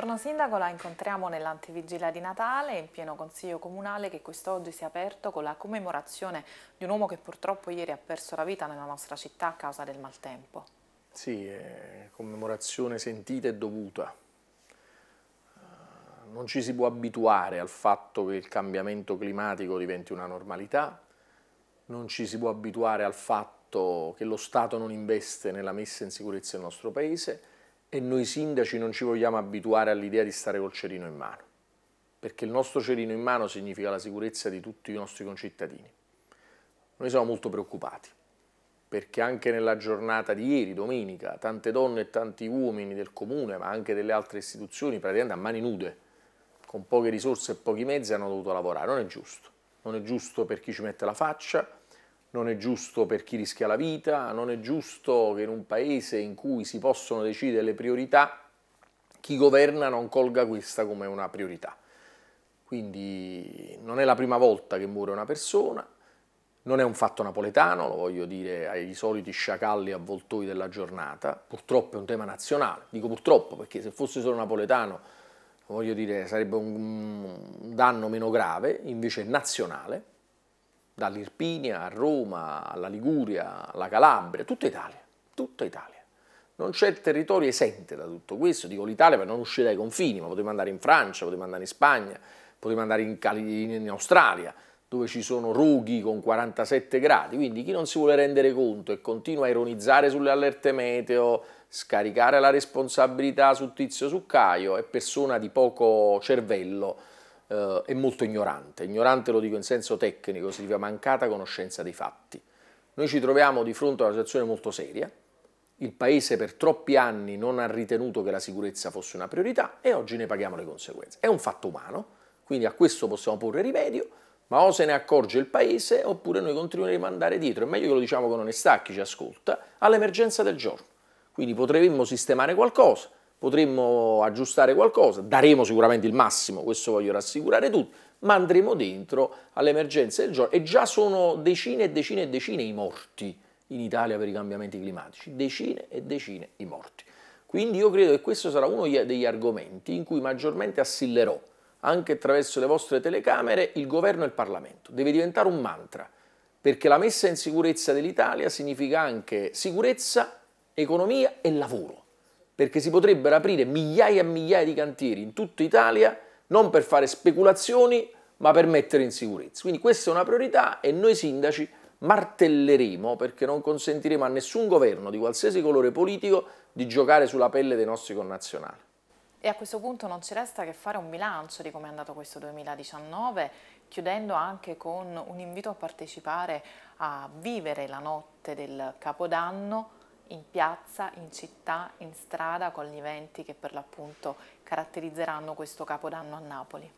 Buongiorno Sindaco, la incontriamo nell'antivigilia di Natale in pieno Consiglio Comunale che quest'oggi si è aperto con la commemorazione di un uomo che purtroppo ieri ha perso la vita nella nostra città a causa del maltempo. Sì, è commemorazione sentita e dovuta. Eh, non ci si può abituare al fatto che il cambiamento climatico diventi una normalità, non ci si può abituare al fatto che lo Stato non investe nella messa in sicurezza del nostro Paese, e noi sindaci non ci vogliamo abituare all'idea di stare col cerino in mano, perché il nostro cerino in mano significa la sicurezza di tutti i nostri concittadini. Noi siamo molto preoccupati, perché anche nella giornata di ieri, domenica, tante donne e tanti uomini del comune, ma anche delle altre istituzioni, praticamente a mani nude, con poche risorse e pochi mezzi, hanno dovuto lavorare. Non è giusto. Non è giusto per chi ci mette la faccia, non è giusto per chi rischia la vita, non è giusto che in un paese in cui si possono decidere le priorità, chi governa non colga questa come una priorità. Quindi non è la prima volta che muore una persona, non è un fatto napoletano, lo voglio dire ai soliti sciacalli avvoltoi della giornata, purtroppo è un tema nazionale, dico purtroppo perché se fosse solo napoletano, voglio dire, sarebbe un danno meno grave, invece è nazionale, dall'Irpinia a Roma, alla Liguria, alla Calabria, tutta Italia, tutta Italia. Non c'è territorio esente da tutto questo, dico l'Italia per non uscire dai confini, ma potremmo andare in Francia, potremmo andare in Spagna, potremmo andare in, Cali- in Australia, dove ci sono rughi con 47 gradi, quindi chi non si vuole rendere conto e continua a ironizzare sulle allerte meteo, scaricare la responsabilità su Tizio Succaio è persona di poco cervello, eh, è molto ignorante. Ignorante lo dico in senso tecnico, significa mancata conoscenza dei fatti. Noi ci troviamo di fronte a una situazione molto seria, il Paese per troppi anni non ha ritenuto che la sicurezza fosse una priorità e oggi ne paghiamo le conseguenze. È un fatto umano, quindi a questo possiamo porre rimedio, ma o se ne accorge il Paese oppure noi continueremo a andare dietro. È meglio che lo diciamo con onestà a chi ci ascolta, all'emergenza del giorno. Quindi potremmo sistemare qualcosa, potremmo aggiustare qualcosa, daremo sicuramente il massimo, questo voglio rassicurare tutti, ma andremo dentro all'emergenza del giorno e già sono decine e decine e decine i morti in Italia per i cambiamenti climatici, decine e decine i morti. Quindi io credo che questo sarà uno degli argomenti in cui maggiormente assillerò, anche attraverso le vostre telecamere, il governo e il Parlamento. Deve diventare un mantra, perché la messa in sicurezza dell'Italia significa anche sicurezza, economia e lavoro perché si potrebbero aprire migliaia e migliaia di cantieri in tutta Italia non per fare speculazioni ma per mettere in sicurezza. Quindi questa è una priorità e noi sindaci martelleremo perché non consentiremo a nessun governo di qualsiasi colore politico di giocare sulla pelle dei nostri connazionali. E a questo punto non ci resta che fare un bilancio di come è andato questo 2019, chiudendo anche con un invito a partecipare a vivere la notte del Capodanno in piazza, in città, in strada, con gli eventi che per l'appunto caratterizzeranno questo capodanno a Napoli.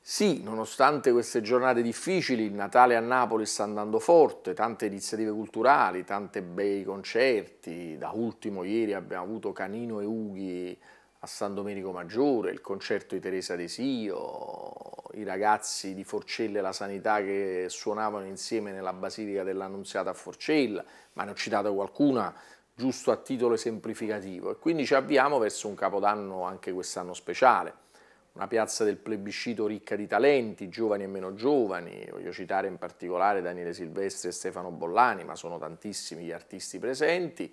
Sì, nonostante queste giornate difficili, il Natale a Napoli sta andando forte, tante iniziative culturali, tanti bei concerti, da ultimo ieri abbiamo avuto Canino e Ughi a San Domenico Maggiore, il concerto di Teresa Desio, i ragazzi di Forcella e la Sanità che suonavano insieme nella Basilica dell'Annunziata a Forcella, ma ne ho citato qualcuna, giusto a titolo esemplificativo. E quindi ci avviamo verso un capodanno anche quest'anno speciale, una piazza del plebiscito ricca di talenti, giovani e meno giovani, voglio citare in particolare Daniele Silvestri e Stefano Bollani, ma sono tantissimi gli artisti presenti,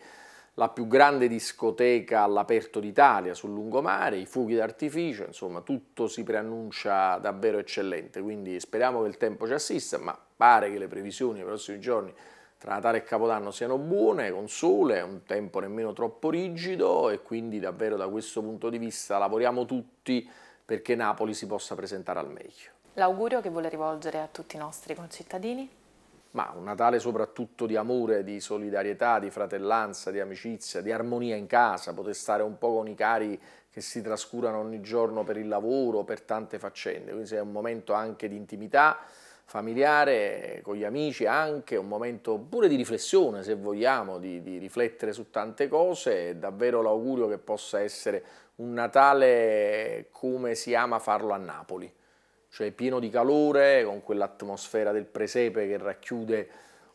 la più grande discoteca all'aperto d'Italia sul lungomare, i fughi d'artificio, insomma tutto si preannuncia davvero eccellente, quindi speriamo che il tempo ci assista, ma pare che le previsioni nei prossimi giorni tra Natale e Capodanno siano buone, con sole, un tempo nemmeno troppo rigido e quindi davvero da questo punto di vista lavoriamo tutti perché Napoli si possa presentare al meglio. L'augurio che vuole rivolgere a tutti i nostri concittadini? Ma un Natale soprattutto di amore, di solidarietà, di fratellanza, di amicizia, di armonia in casa, poter stare un po' con i cari che si trascurano ogni giorno per il lavoro, per tante faccende, quindi è un momento anche di intimità, familiare, con gli amici anche, un momento pure di riflessione se vogliamo, di, di riflettere su tante cose, davvero l'augurio che possa essere un Natale come si ama farlo a Napoli, cioè pieno di calore, con quell'atmosfera del presepe che racchiude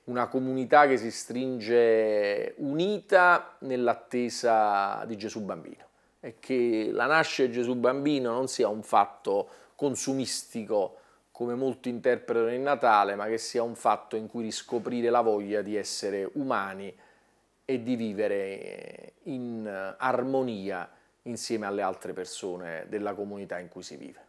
una comunità che si stringe unita nell'attesa di Gesù Bambino e che la nascita di Gesù Bambino non sia un fatto consumistico come molti interpretano il Natale, ma che sia un fatto in cui riscoprire la voglia di essere umani e di vivere in armonia insieme alle altre persone della comunità in cui si vive.